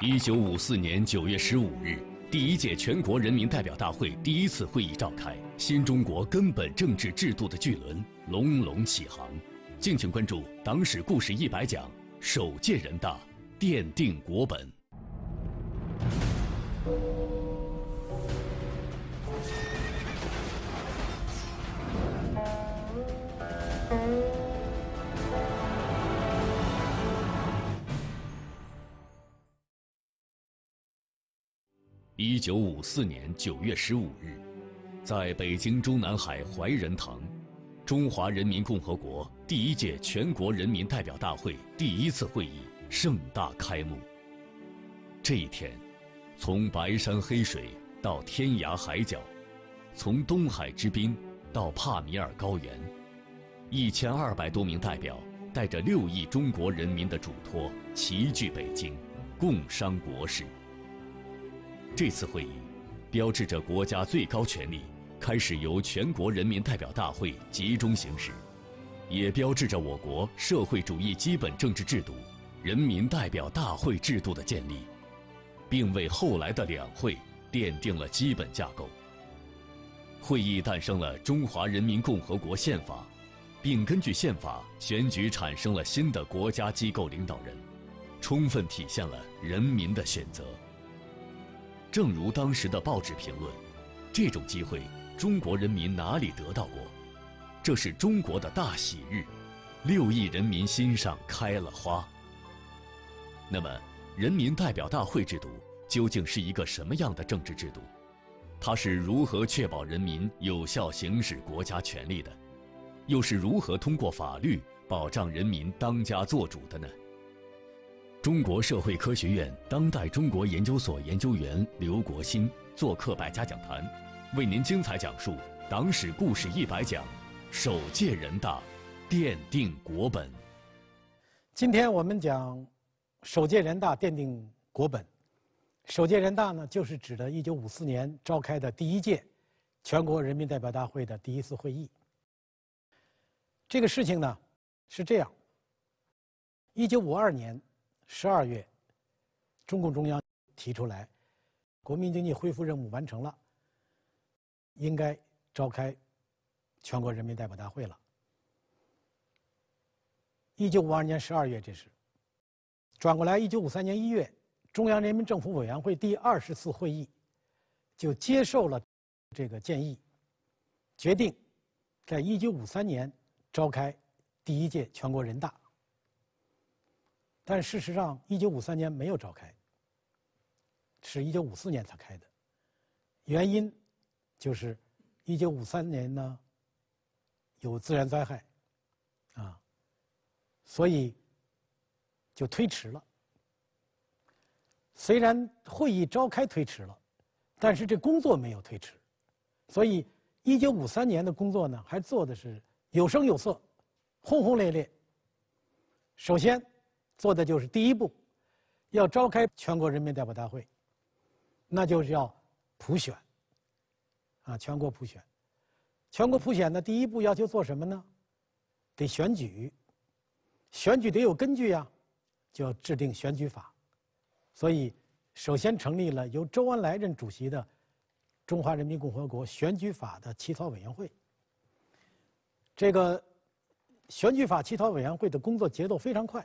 一九五四年九月十五日，第一届全国人民代表大会第一次会议召开，新中国根本政治制度的巨轮隆隆起航。敬请关注《党史故事一百讲》，首届人大奠定国本。一九五四年九月十五日，在北京中南海怀仁堂，中华人民共和国第一届全国人民代表大会第一次会议盛大开幕。这一天，从白山黑水到天涯海角，从东海之滨到帕米尔高原，一千二百多名代表带着六亿中国人民的嘱托，齐聚北京，共商国事。这次会议标志着国家最高权力开始由全国人民代表大会集中行使，也标志着我国社会主义基本政治制度——人民代表大会制度的建立，并为后来的两会奠定了基本架构。会议诞生了中华人民共和国宪法，并根据宪法选举产生了新的国家机构领导人，充分体现了人民的选择。正如当时的报纸评论，这种机会中国人民哪里得到过？这是中国的大喜日，六亿人民心上开了花。那么，人民代表大会制度究竟是一个什么样的政治制度？它是如何确保人民有效行使国家权力的？又是如何通过法律保障人民当家作主的呢？中国社会科学院当代中国研究所研究员刘国新做客百家讲坛，为您精彩讲述《党史故事一百讲》，首届人大奠定国本。今天我们讲，首届人大奠定国本。首届人大呢，就是指的一九五四年召开的第一届全国人民代表大会的第一次会议。这个事情呢，是这样：一九五二年。十二月，中共中央提出来，国民经济恢复任务完成了，应该召开全国人民代表大会了。一九五二年十二月，这是转过来。一九五三年一月，中央人民政府委员会第二十次会议就接受了这个建议，决定在一九五三年召开第一届全国人大。但事实上，一九五三年没有召开，是一九五四年才开的。原因就是一九五三年呢有自然灾害，啊，所以就推迟了。虽然会议召开推迟了，但是这工作没有推迟，所以一九五三年的工作呢还做的是有声有色、轰轰烈烈。首先。做的就是第一步，要召开全国人民代表大会，那就是要普选。啊，全国普选，全国普选的第一步要求做什么呢？得选举，选举得有根据呀，就要制定选举法。所以，首先成立了由周恩来任主席的中华人民共和国选举法的起草委员会。这个选举法起草委员会的工作节奏非常快。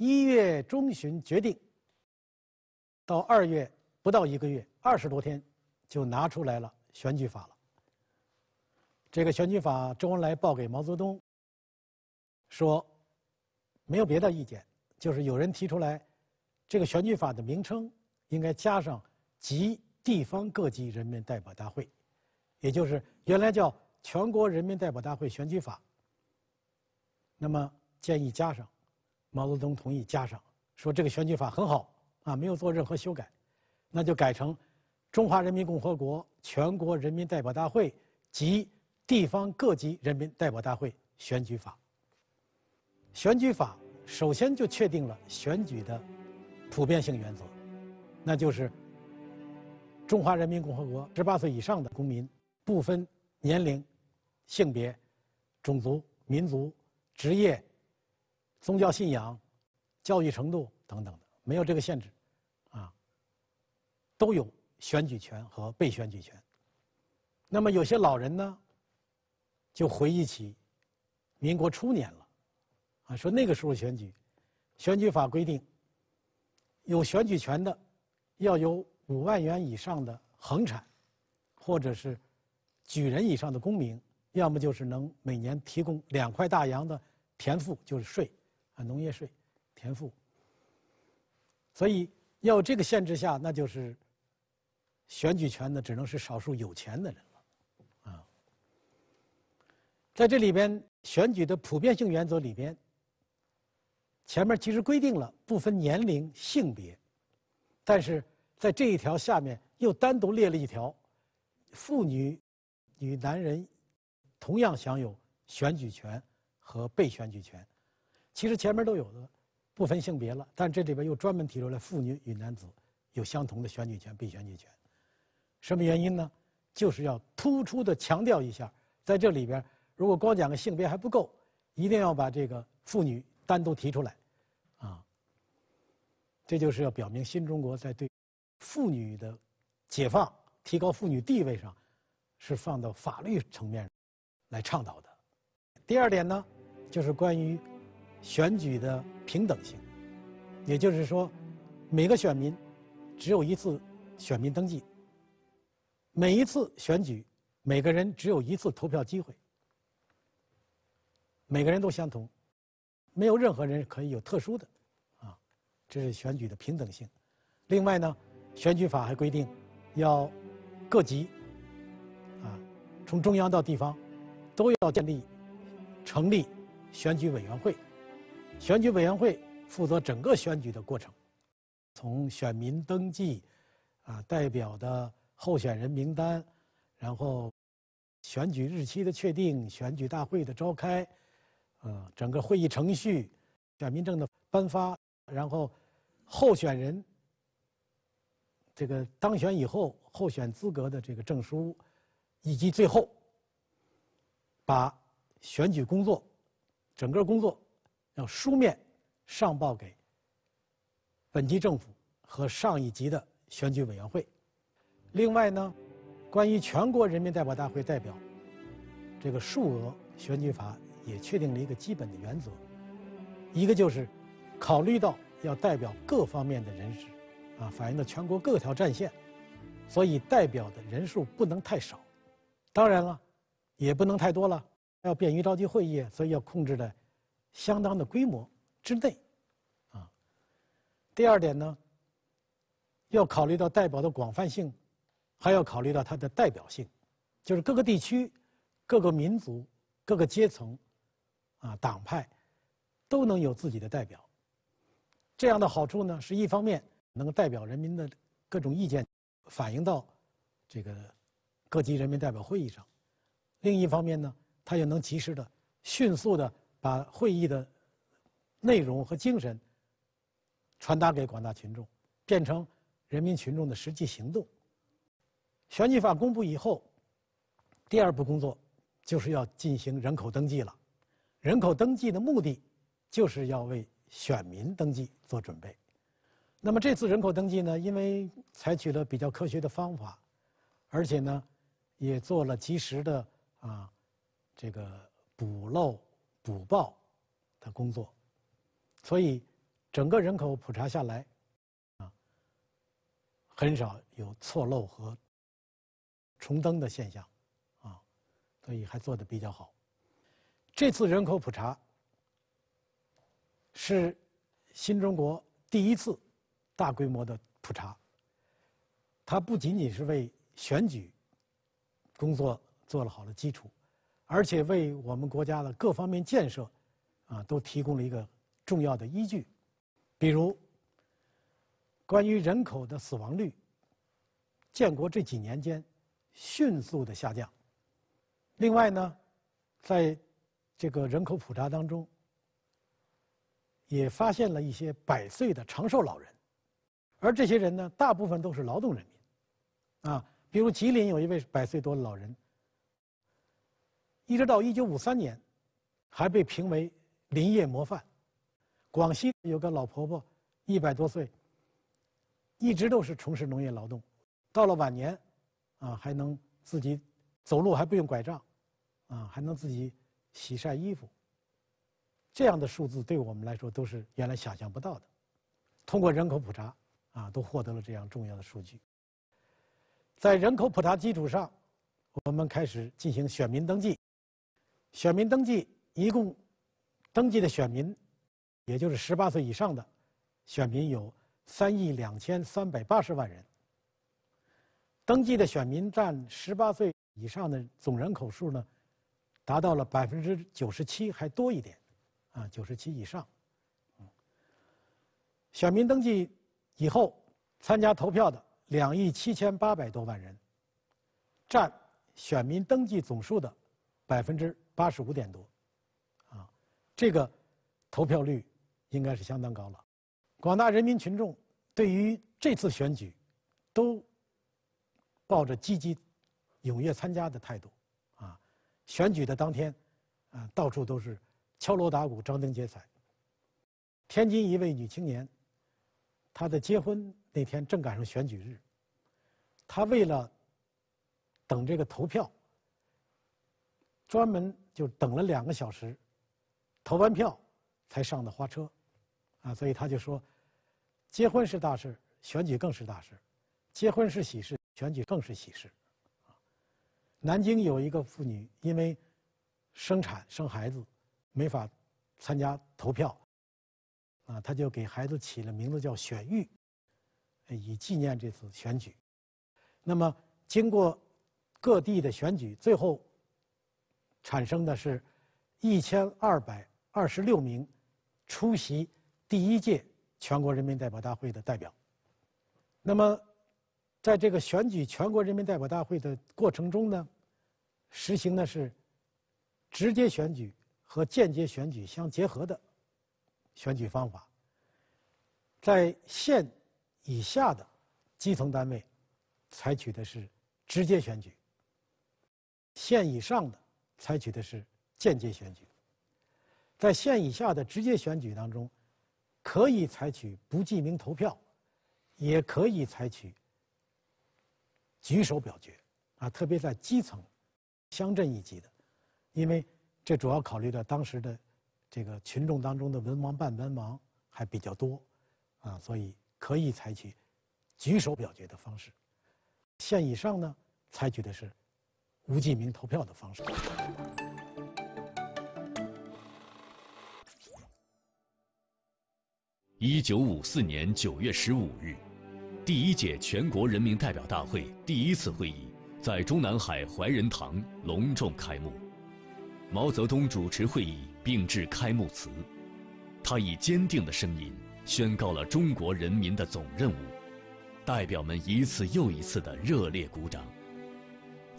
一月中旬决定，到二月不到一个月，二十多天，就拿出来了选举法了。这个选举法，周恩来报给毛泽东，说，没有别的意见，就是有人提出来，这个选举法的名称应该加上“及地方各级人民代表大会”，也就是原来叫《全国人民代表大会选举法》，那么建议加上。毛泽东同意加上，说这个选举法很好啊，没有做任何修改，那就改成《中华人民共和国全国人民代表大会及地方各级人民代表大会选举法》。选举法首先就确定了选举的普遍性原则，那就是：中华人民共和国十八岁以上的公民，不分年龄、性别、种族、民族、职业。宗教信仰、教育程度等等的，没有这个限制，啊，都有选举权和被选举权。那么有些老人呢，就回忆起民国初年了，啊，说那个时候选举，选举法规定，有选举权的要有五万元以上的恒产，或者是举人以上的功名，要么就是能每年提供两块大洋的田赋，就是税。农业税、田赋，所以要这个限制下，那就是选举权呢，只能是少数有钱的人了啊。在这里边，选举的普遍性原则里边，前面其实规定了不分年龄、性别，但是在这一条下面又单独列了一条，妇女与男人同样享有选举权和被选举权。其实前面都有的，不分性别了，但这里边又专门提出来，妇女与男子有相同的选举权、被选举权，什么原因呢？就是要突出的强调一下，在这里边，如果光讲个性别还不够，一定要把这个妇女单独提出来，啊，这就是要表明新中国在对妇女的解放、提高妇女地位上，是放到法律层面来倡导的。第二点呢，就是关于。选举的平等性，也就是说，每个选民只有一次选民登记，每一次选举，每个人只有一次投票机会，每个人都相同，没有任何人可以有特殊的，啊，这是选举的平等性。另外呢，选举法还规定，要各级，啊，从中央到地方，都要建立、成立选举委员会。选举委员会负责整个选举的过程，从选民登记，啊，代表的候选人名单，然后选举日期的确定，选举大会的召开，啊，整个会议程序，选民证的颁发，然后候选人这个当选以后，候选资格的这个证书，以及最后把选举工作整个工作。要书面上报给本级政府和上一级的选举委员会。另外呢，关于全国人民代表大会代表这个数额，选举法也确定了一个基本的原则，一个就是考虑到要代表各方面的人士，啊，反映到全国各条战线，所以代表的人数不能太少。当然了，也不能太多了，要便于召集会议，所以要控制的。相当的规模之内，啊，第二点呢，要考虑到代表的广泛性，还要考虑到它的代表性，就是各个地区、各个民族、各个阶层，啊，党派都能有自己的代表。这样的好处呢，是一方面能够代表人民的各种意见，反映到这个各级人民代表会议上；另一方面呢，它又能及时的、迅速的。把会议的内容和精神传达给广大群众，变成人民群众的实际行动。选举法公布以后，第二步工作就是要进行人口登记了。人口登记的目的就是要为选民登记做准备。那么这次人口登记呢，因为采取了比较科学的方法，而且呢，也做了及时的啊，这个补漏。补报的工作，所以整个人口普查下来啊，很少有错漏和重登的现象啊，所以还做的比较好。这次人口普查是新中国第一次大规模的普查，它不仅仅是为选举工作做了好的基础。而且为我们国家的各方面建设，啊，都提供了一个重要的依据。比如，关于人口的死亡率，建国这几年间迅速的下降。另外呢，在这个人口普查当中，也发现了一些百岁的长寿老人，而这些人呢，大部分都是劳动人民，啊，比如吉林有一位百岁多的老人。一直到一九五三年，还被评为林业模范。广西有个老婆婆，一百多岁，一直都是从事农业劳动，到了晚年，啊，还能自己走路还不用拐杖，啊，还能自己洗晒衣服。这样的数字对我们来说都是原来想象不到的。通过人口普查，啊，都获得了这样重要的数据。在人口普查基础上，我们开始进行选民登记。选民登记一共，登记的选民，也就是十八岁以上的选民有三亿两千三百八十万人。登记的选民占十八岁以上的总人口数呢，达到了百分之九十七还多一点，啊，九十七以上。选民登记以后参加投票的两亿七千八百多万人，占选民登记总数的百分之。八十五点多，啊，这个投票率应该是相当高了。广大人民群众对于这次选举，都抱着积极、踊跃参加的态度，啊，选举的当天，啊，到处都是敲锣打鼓、张灯结彩。天津一位女青年，她的结婚那天正赶上选举日，她为了等这个投票，专门。就等了两个小时，投完票才上的花车，啊，所以他就说，结婚是大事，选举更是大事，结婚是喜事，选举更是喜事。南京有一个妇女因为生产生孩子没法参加投票，啊，她就给孩子起了名字叫选玉，以纪念这次选举。那么经过各地的选举，最后。产生的是一千二百二十六名出席第一届全国人民代表大会的代表。那么，在这个选举全国人民代表大会的过程中呢，实行的是直接选举和间接选举相结合的选举方法。在县以下的基层单位，采取的是直接选举；县以上的，采取的是间接选举，在县以下的直接选举当中，可以采取不记名投票，也可以采取举手表决啊。特别在基层、乡镇一级的，因为这主要考虑到当时的这个群众当中的文盲半文盲还比较多啊，所以可以采取举手表决的方式。县以上呢，采取的是。无记名投票的方式。一九五四年九月十五日，第一届全国人民代表大会第一次会议在中南海怀仁堂隆重开幕。毛泽东主持会议并致开幕词，他以坚定的声音宣告了中国人民的总任务。代表们一次又一次的热烈鼓掌。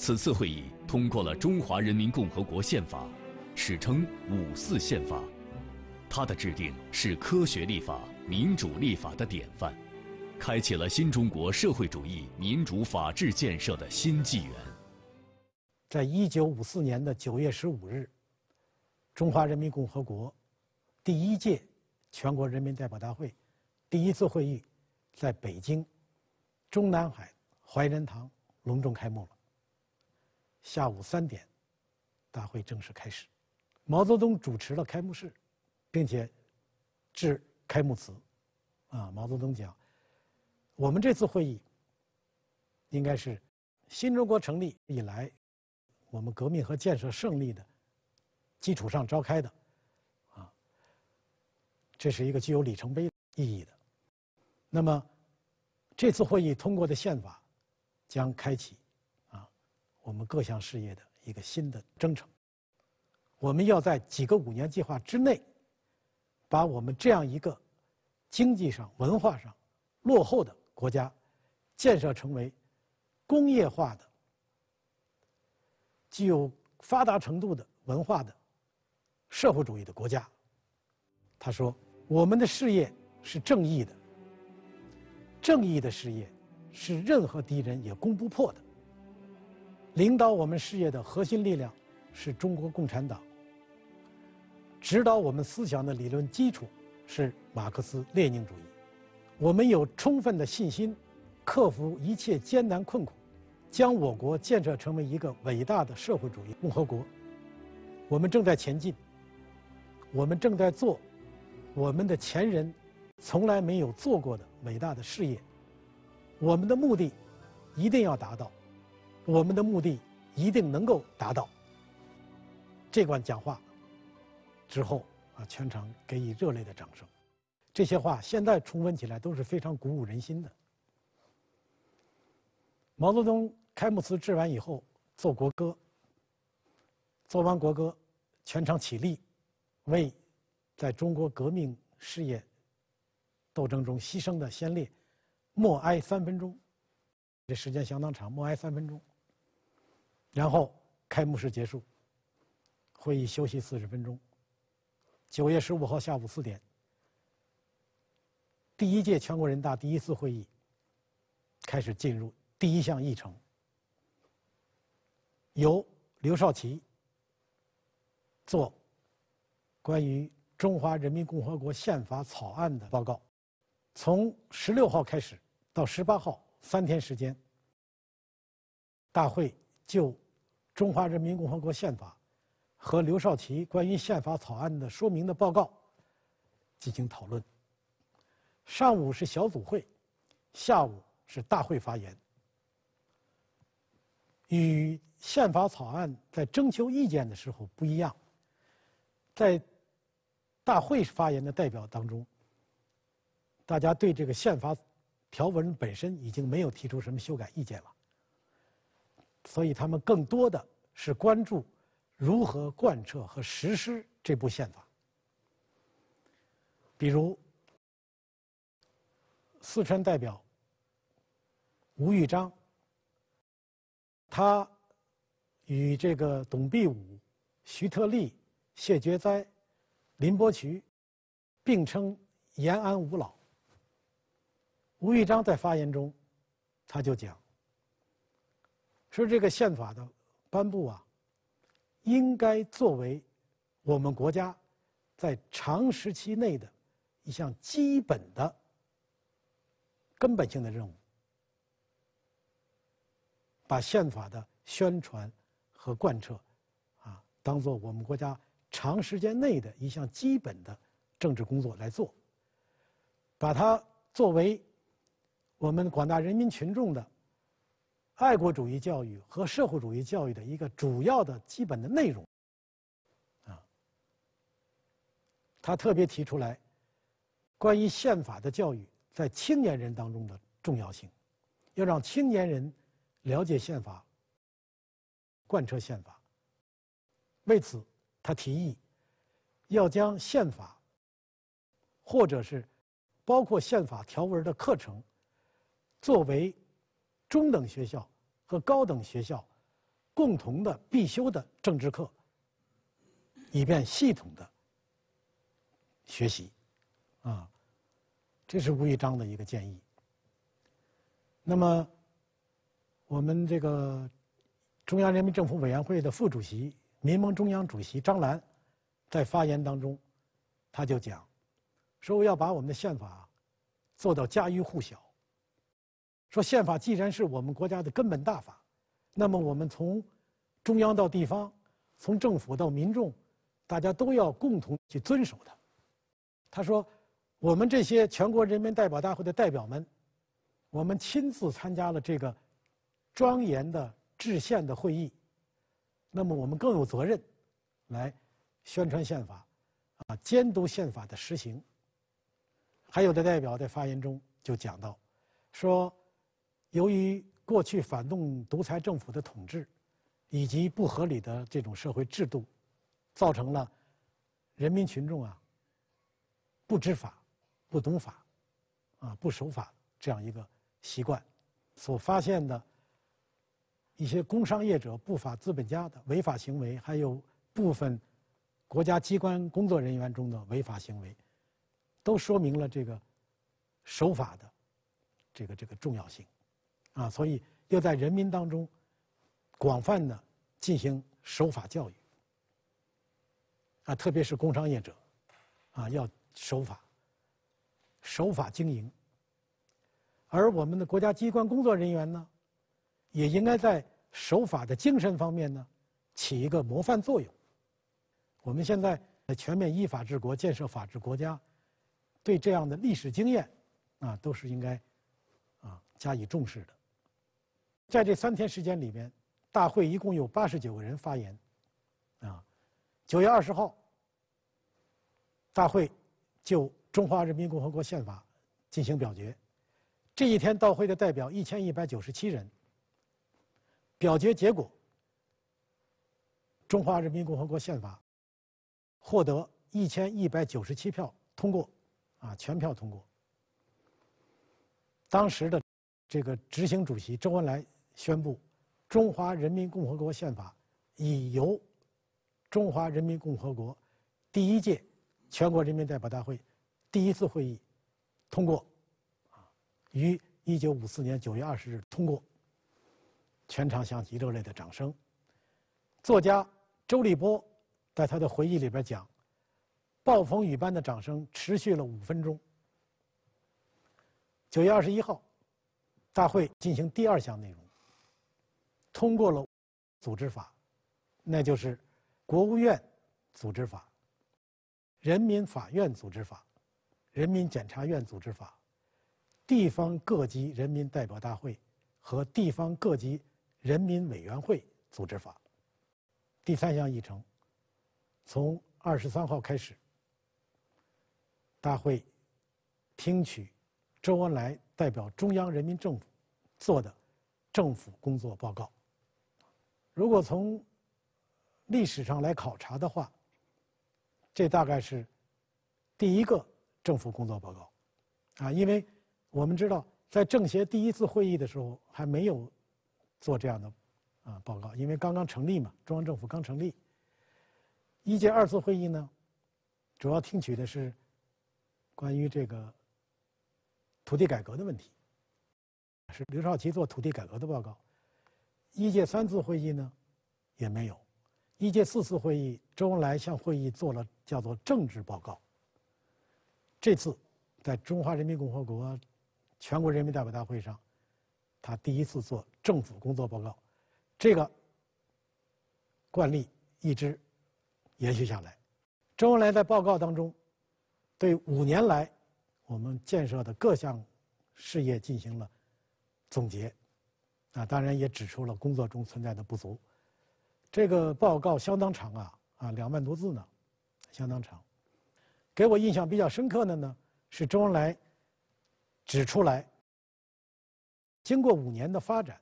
此次会议通过了《中华人民共和国宪法》，史称“五四宪法”。它的制定是科学立法、民主立法的典范，开启了新中国社会主义民主法治建设的新纪元。在一九五四年的九月十五日，中华人民共和国第一届全国人民代表大会第一次会议在北京中南海怀仁堂隆重开幕了。下午三点，大会正式开始。毛泽东主持了开幕式，并且致开幕词。啊，毛泽东讲：“我们这次会议应该是新中国成立以来我们革命和建设胜利的基础上召开的，啊，这是一个具有里程碑意义的。那么，这次会议通过的宪法将开启。”我们各项事业的一个新的征程。我们要在几个五年计划之内，把我们这样一个经济上、文化上落后的国家，建设成为工业化的、具有发达程度的文化的社会主义的国家。他说：“我们的事业是正义的，正义的事业是任何敌人也攻不破的。”领导我们事业的核心力量是中国共产党，指导我们思想的理论基础是马克思列宁主义。我们有充分的信心克服一切艰难困苦，将我国建设成为一个伟大的社会主义共和国。我们正在前进，我们正在做我们的前人从来没有做过的伟大的事业。我们的目的一定要达到。我们的目的一定能够达到。这段讲话之后，啊，全场给予热烈的掌声。这些话现在重温起来都是非常鼓舞人心的。毛泽东开幕词致完以后奏国歌。奏完国歌，全场起立，为在中国革命事业斗争中牺牲的先烈默哀三分钟。这时间相当长，默哀三分钟。然后开幕式结束，会议休息四十分钟。九月十五号下午四点，第一届全国人大第一次会议开始进入第一项议程，由刘少奇做关于中华人民共和国宪法草案的报告。从十六号开始到十八号三天时间，大会就。中华人民共和国宪法和刘少奇关于宪法草案的说明的报告进行讨论。上午是小组会，下午是大会发言。与宪法草案在征求意见的时候不一样，在大会发言的代表当中，大家对这个宪法条文本身已经没有提出什么修改意见了。所以，他们更多的是关注如何贯彻和实施这部宪法。比如，四川代表吴玉章，他与这个董必武、徐特立、谢觉哉、林伯渠并称“延安五老”。吴玉章在发言中，他就讲。说这个宪法的颁布啊，应该作为我们国家在长时期内的一项基本的、根本性的任务，把宪法的宣传和贯彻啊，当做我们国家长时间内的一项基本的政治工作来做，把它作为我们广大人民群众的。爱国主义教育和社会主义教育的一个主要的基本的内容，啊，他特别提出来，关于宪法的教育在青年人当中的重要性，要让青年人了解宪法、贯彻宪法。为此，他提议要将宪法，或者是包括宪法条文的课程，作为。中等学校和高等学校共同的必修的政治课，以便系统的学习，啊，这是吴玉章的一个建议。那么，我们这个中央人民政府委员会的副主席、民盟中央主席张澜在发言当中，他就讲，说要把我们的宪法做到家喻户晓。说宪法既然是我们国家的根本大法，那么我们从中央到地方，从政府到民众，大家都要共同去遵守它。他说，我们这些全国人民代表大会的代表们，我们亲自参加了这个庄严的制宪的会议，那么我们更有责任来宣传宪法，啊，监督宪法的实行。还有的代表在发言中就讲到，说。由于过去反动独裁政府的统治，以及不合理的这种社会制度，造成了人民群众啊不知法、不懂法、啊不守法这样一个习惯。所发现的一些工商业者、不法资本家的违法行为，还有部分国家机关工作人员中的违法行为，都说明了这个守法的这个这个重要性。啊，所以要在人民当中广泛的进行守法教育，啊，特别是工商业者，啊，要守法，守法经营。而我们的国家机关工作人员呢，也应该在守法的精神方面呢，起一个模范作用。我们现在全面依法治国，建设法治国家，对这样的历史经验，啊，都是应该啊加以重视的。在这三天时间里面，大会一共有八十九个人发言，啊，九月二十号，大会就《中华人民共和国宪法》进行表决，这一天到会的代表一千一百九十七人，表决结果，《中华人民共和国宪法》获得一千一百九十七票通过，啊，全票通过。当时的这个执行主席周恩来。宣布，《中华人民共和国宪法》已由中华人民共和国第一届全国人民代表大会第一次会议通过。啊，于一九五四年九月二十日通过。全场响起热烈的掌声。作家周立波在他的回忆里边讲：“暴风雨般的掌声持续了五分钟。”九月二十一号，大会进行第二项内容。通过了组织法，那就是国务院组织法、人民法院组织法、人民检察院组织法、地方各级人民代表大会和地方各级人民委员会组织法。第三项议程，从二十三号开始，大会听取周恩来代表中央人民政府做的政府工作报告。如果从历史上来考察的话，这大概是第一个政府工作报告啊，因为我们知道，在政协第一次会议的时候还没有做这样的啊报告，因为刚刚成立嘛，中央政府刚成立。一届二次会议呢，主要听取的是关于这个土地改革的问题，是刘少奇做土地改革的报告。一届三次会议呢，也没有；一届四次会议，周恩来向会议做了叫做政治报告。这次在中华人民共和国全国人民代表大会上，他第一次做政府工作报告，这个惯例一直延续下来。周恩来在报告当中，对五年来我们建设的各项事业进行了总结。啊，当然也指出了工作中存在的不足。这个报告相当长啊，啊，两万多字呢，相当长。给我印象比较深刻的呢，是周恩来指出来，经过五年的发展，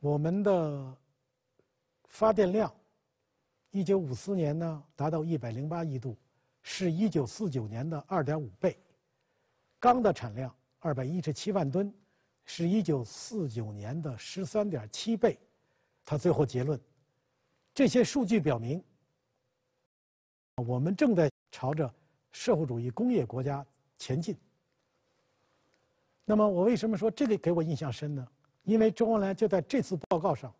我们的发电量，一九五四年呢达到一百零八亿度，是一九四九年的二点五倍；钢的产量二百一十七万吨。是一九四九年的十三点七倍，他最后结论：这些数据表明，我们正在朝着社会主义工业国家前进。那么，我为什么说这个给我印象深呢？因为周恩来就在这次报告上，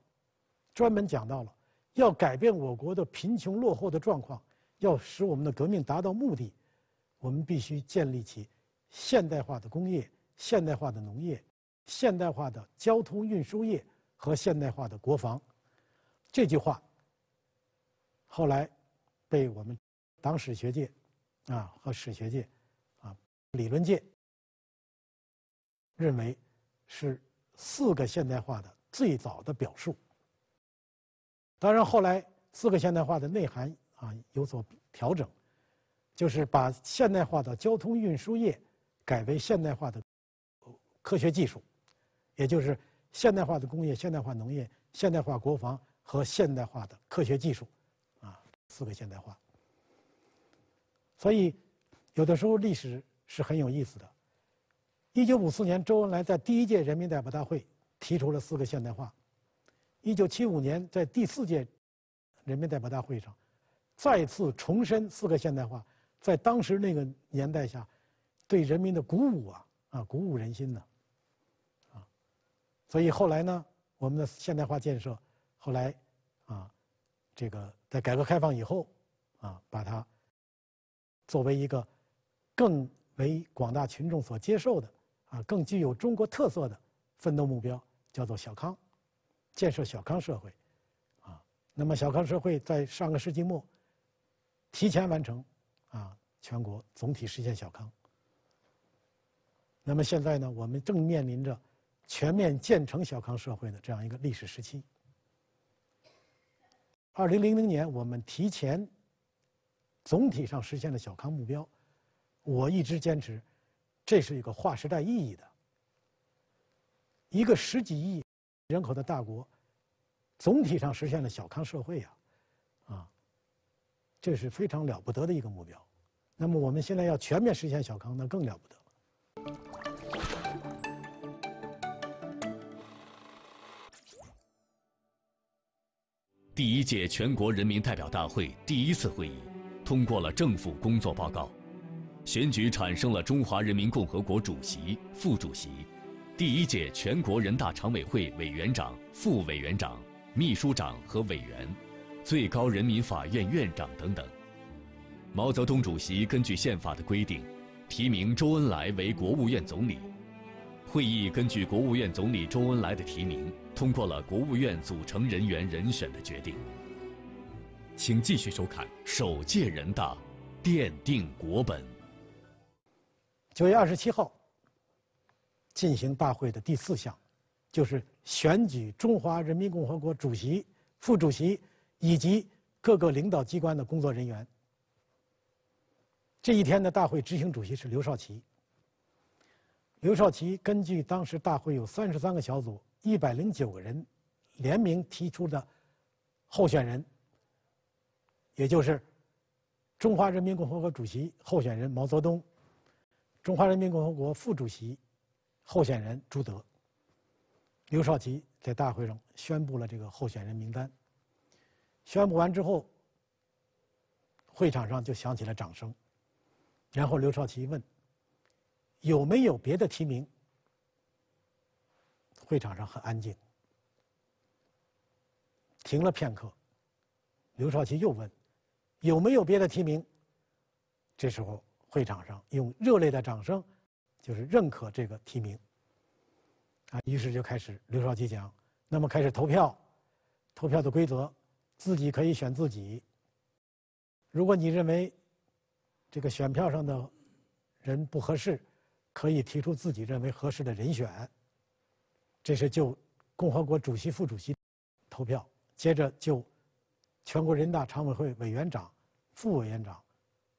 专门讲到了要改变我国的贫穷落后的状况，要使我们的革命达到目的，我们必须建立起现代化的工业、现代化的农业。现代化的交通运输业和现代化的国防，这句话后来被我们党史学界啊和史学界啊理论界认为是四个现代化的最早的表述。当然，后来四个现代化的内涵啊有所调整，就是把现代化的交通运输业改为现代化的科学技术。也就是现代化的工业、现代化农业、现代化国防和现代化的科学技术，啊，四个现代化。所以，有的时候历史是很有意思的。一九五四年，周恩来在第一届人民代表大会提出了四个现代化；一九七五年，在第四届人民代表大会上，再次重申四个现代化，在当时那个年代下，对人民的鼓舞啊啊，鼓舞人心呢。所以后来呢，我们的现代化建设，后来，啊，这个在改革开放以后，啊，把它作为一个更为广大群众所接受的啊，更具有中国特色的奋斗目标，叫做小康，建设小康社会，啊，那么小康社会在上个世纪末提前完成，啊，全国总体实现小康。那么现在呢，我们正面临着。全面建成小康社会的这样一个历史时期，二零零零年我们提前总体上实现了小康目标。我一直坚持，这是一个划时代意义的，一个十几亿人口的大国，总体上实现了小康社会呀，啊，这是非常了不得的一个目标。那么我们现在要全面实现小康，那更了不得。第一届全国人民代表大会第一次会议通过了政府工作报告，选举产生了中华人民共和国主席、副主席，第一届全国人大常委会委员长、副委员长、秘书长和委员，最高人民法院院长等等。毛泽东主席根据宪法的规定，提名周恩来为国务院总理。会议根据国务院总理周恩来的提名，通过了国务院组成人员人选的决定。请继续收看首届人大，奠定国本。九月二十七号，进行大会的第四项，就是选举中华人民共和国主席、副主席以及各个领导机关的工作人员。这一天的大会执行主席是刘少奇。刘少奇根据当时大会有三十三个小组一百零九个人联名提出的候选人，也就是中华人民共和国主席候选人毛泽东，中华人民共和国副主席候选人朱德。刘少奇在大会上宣布了这个候选人名单。宣布完之后，会场上就响起了掌声，然后刘少奇问。有没有别的提名？会场上很安静，停了片刻。刘少奇又问：“有没有别的提名？”这时候会场上用热烈的掌声，就是认可这个提名。啊，于是就开始刘少奇讲，那么开始投票，投票的规则，自己可以选自己。如果你认为这个选票上的人不合适。可以提出自己认为合适的人选，这是就共和国主席、副主席投票；接着就全国人大常委会委员长、副委员长、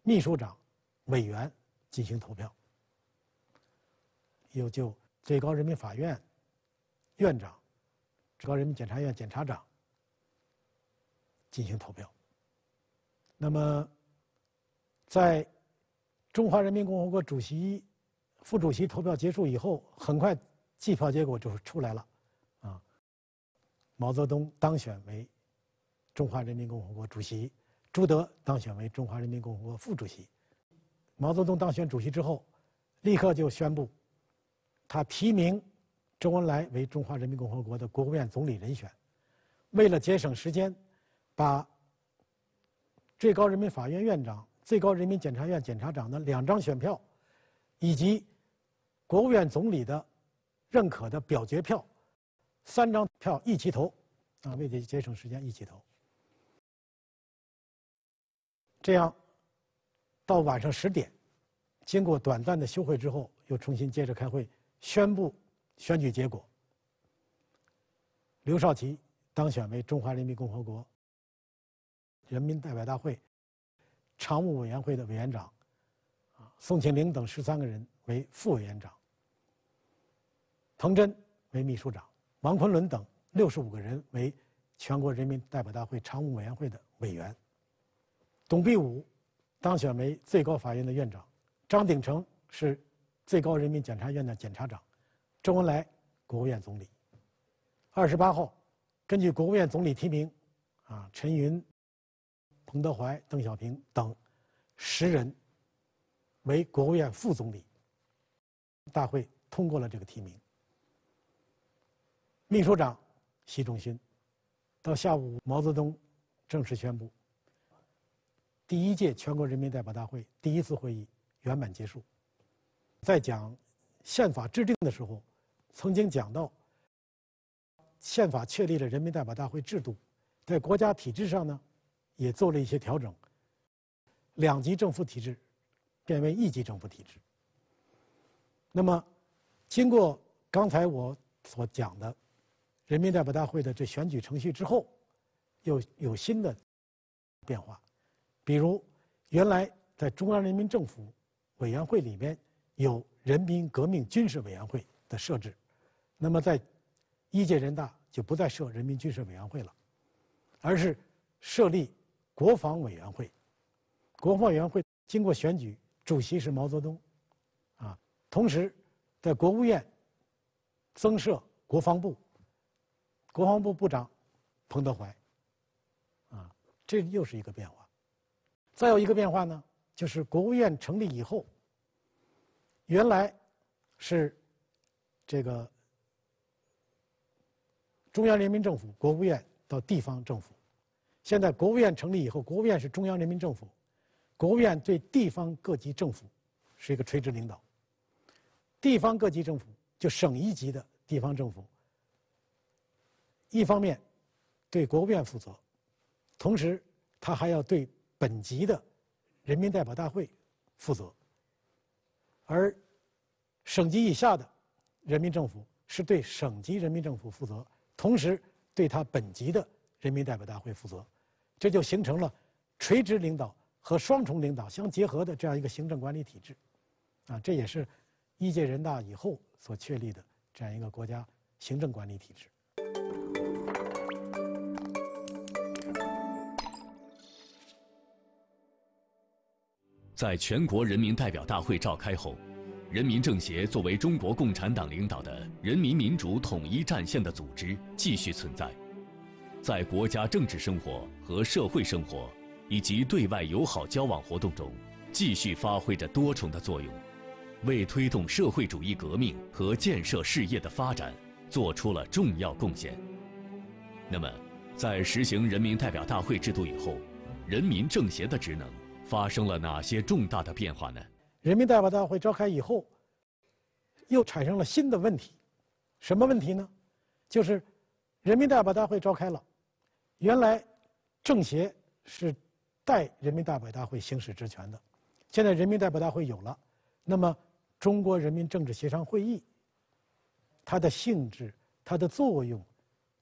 秘书长、委员进行投票；又就最高人民法院院长、最高人民检察院检察长进行投票。那么，在中华人民共和国主席。副主席投票结束以后，很快计票结果就出来了，啊，毛泽东当选为中华人民共和国主席，朱德当选为中华人民共和国副主席。毛泽东当选主席之后，立刻就宣布，他提名周恩来为中华人民共和国的国务院总理人选。为了节省时间，把最高人民法院院长、最高人民检察院检察长的两张选票，以及国务院总理的认可的表决票，三张票一起投，啊，为节节省时间一起投。这样，到晚上十点，经过短暂的休会之后，又重新接着开会宣布选举结果。刘少奇当选为中华人民共和国人民代表大会常务委员会的委员长，啊，宋庆龄等十三个人。为副委员长，滕真为秘书长，王昆仑等六十五个人为全国人民代表大会常务委员会的委员。董必武当选为最高法院的院长，张鼎丞是最高人民检察院的检察长，周恩来国务院总理。二十八号，根据国务院总理提名，啊，陈云、彭德怀、邓小平等十人为国务院副总理。大会通过了这个提名。秘书长习仲勋，到下午毛泽东正式宣布：第一届全国人民代表大会第一次会议圆满结束。在讲宪法制定的时候，曾经讲到，宪法确立了人民代表大会制度，在国家体制上呢，也做了一些调整，两级政府体制变为一级政府体制。那么，经过刚才我所讲的人民代表大会的这选举程序之后，又有新的变化。比如，原来在中央人民政府委员会里边有人民革命军事委员会的设置，那么在一届人大就不再设人民军事委员会了，而是设立国防委员会。国防委员会经过选举，主席是毛泽东。同时，在国务院增设国防部。国防部部长彭德怀。啊，这又是一个变化。再有一个变化呢，就是国务院成立以后。原来，是这个中央人民政府国务院到地方政府，现在国务院成立以后，国务院是中央人民政府，国务院对地方各级政府是一个垂直领导。地方各级政府，就省一级的地方政府，一方面对国务院负责，同时他还要对本级的人民代表大会负责。而省级以下的人民政府是对省级人民政府负责，同时对他本级的人民代表大会负责，这就形成了垂直领导和双重领导相结合的这样一个行政管理体制。啊，这也是。一届人大以后所确立的这样一个国家行政管理体制，在全国人民代表大会召开后，人民政协作为中国共产党领导的人民民主统一战线的组织，继续存在，在国家政治生活和社会生活以及对外友好交往活动中，继续发挥着多重的作用。为推动社会主义革命和建设事业的发展做出了重要贡献。那么，在实行人民代表大会制度以后，人民政协的职能发生了哪些重大的变化呢？人民代表大会召开以后，又产生了新的问题，什么问题呢？就是人民代表大会召开了，原来政协是代人民代表大会行使职权的，现在人民代表大会有了，那么。中国人民政治协商会议，它的性质、它的作用、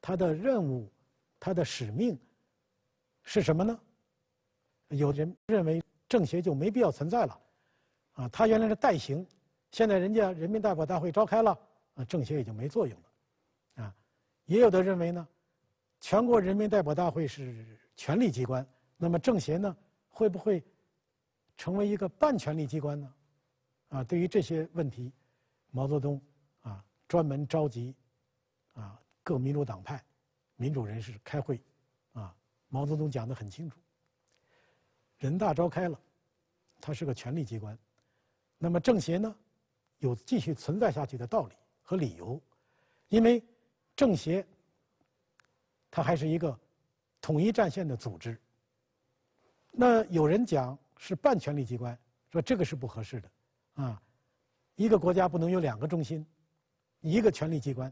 它的任务、它的使命是什么呢？有人认为政协就没必要存在了，啊，它原来是代行，现在人家人民代表大会召开了，啊，政协也就没作用了，啊，也有的认为呢，全国人民代表大会是权力机关，那么政协呢会不会成为一个半权力机关呢？啊，对于这些问题，毛泽东啊专门召集啊各民主党派、民主人士开会。啊，毛泽东讲的很清楚：人大召开了，它是个权力机关；那么政协呢，有继续存在下去的道理和理由，因为政协它还是一个统一战线的组织。那有人讲是半权力机关，说这个是不合适的。啊，一个国家不能有两个中心，一个权力机关，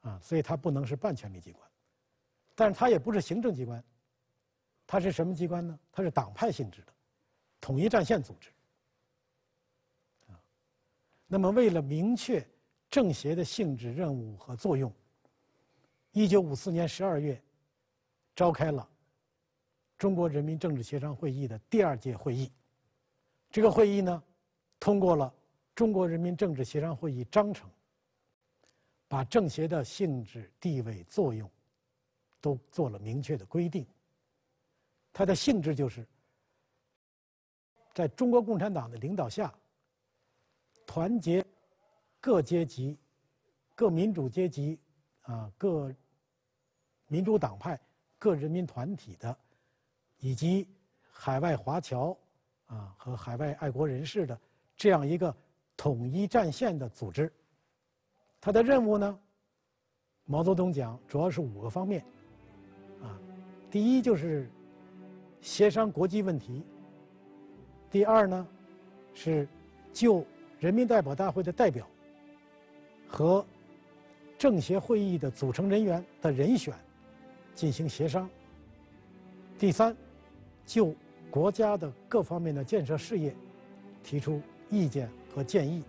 啊，所以它不能是半权力机关，但是它也不是行政机关，它是什么机关呢？它是党派性质的，统一战线组织。啊，那么为了明确政协的性质、任务和作用，一九五四年十二月，召开了中国人民政治协商会议的第二届会议，这个会议呢。通过了《中国人民政治协商会议章程》，把政协的性质、地位、作用都做了明确的规定。它的性质就是在中国共产党的领导下，团结各阶级、各民主阶级、啊各民主党派、各人民团体的，以及海外华侨啊和海外爱国人士的。这样一个统一战线的组织，它的任务呢，毛泽东讲主要是五个方面，啊，第一就是协商国际问题；第二呢，是就人民代表大会的代表和政协会议的组成人员的人选进行协商；第三，就国家的各方面的建设事业提出。意见和建议。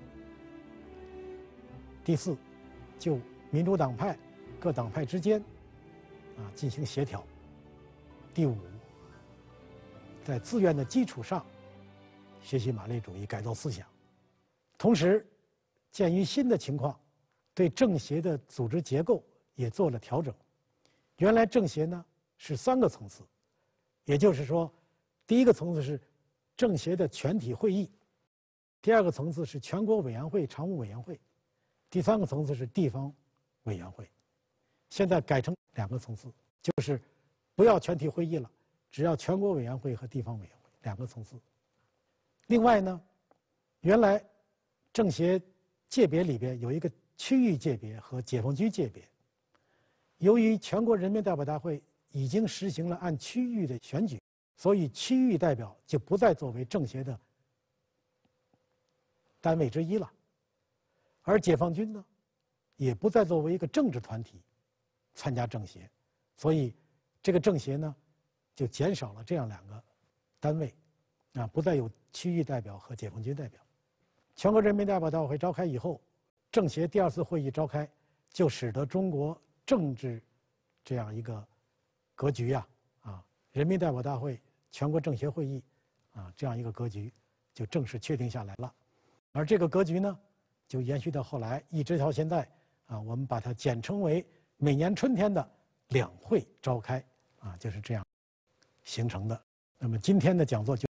第四，就民主党派、各党派之间，啊，进行协调。第五，在自愿的基础上，学习马列主义改造思想。同时，鉴于新的情况，对政协的组织结构也做了调整。原来政协呢是三个层次，也就是说，第一个层次是政协的全体会议。第二个层次是全国委员会常务委员会，第三个层次是地方委员会。现在改成两个层次，就是不要全体会议了，只要全国委员会和地方委员会两个层次。另外呢，原来政协界别里边有一个区域界别和解放军界别。由于全国人民代表大会已经实行了按区域的选举，所以区域代表就不再作为政协的。单位之一了，而解放军呢，也不再作为一个政治团体参加政协，所以这个政协呢，就减少了这样两个单位，啊，不再有区域代表和解放军代表。全国人民代表大会召开以后，政协第二次会议召开，就使得中国政治这样一个格局呀，啊，人民代表大会、全国政协会议啊这样一个格局，就正式确定下来了。而这个格局呢，就延续到后来，一直到现在，啊，我们把它简称为每年春天的两会召开，啊，就是这样形成的。那么今天的讲座就。